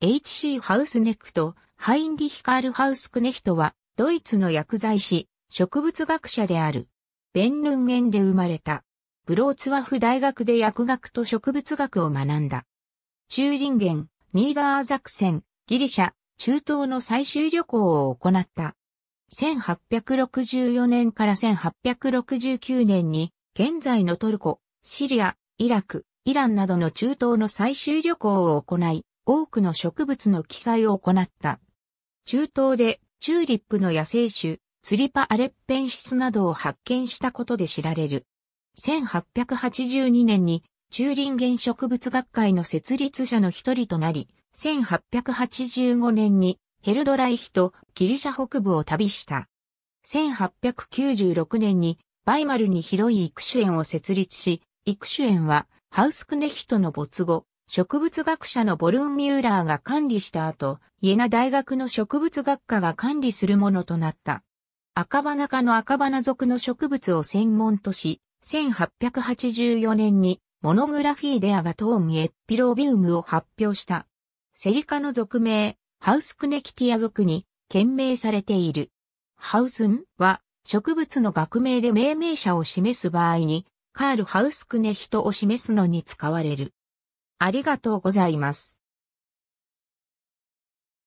H.C. ハウスネクト、ハインリヒ・カール・ハウスクネヒトは、ドイツの薬剤師、植物学者である。ベンルンゲンで生まれた。ブローツワフ大学で薬学と植物学を学んだ。チューリンゲン、ニーダーザクセン、ギリシャ、中東の最終旅行を行った。1864年から1869年に、現在のトルコ、シリア、イラク、イランなどの中東の最終旅行を行い、多くの植物の記載を行った。中東でチューリップの野生種、ツリパアレッペンシスなどを発見したことで知られる。1882年にチューリンゲン植物学会の設立者の一人となり、1885年にヘルドライヒとギリシャ北部を旅した。1896年にバイマルに広い育種園を設立し、育種園はハウスクネヒトの没後、植物学者のボルンミューラーが管理した後、イエナ大学の植物学科が管理するものとなった。赤花科の赤花属の植物を専門とし、1884年にモノグラフィーデアガトーミエッピロビウムを発表した。セリ科の属名、ハウスクネキティア属に懸命されている。ハウスンは植物の学名で命名者を示す場合に、カールハウスクネヒトを示すのに使われる。ありがとうございます。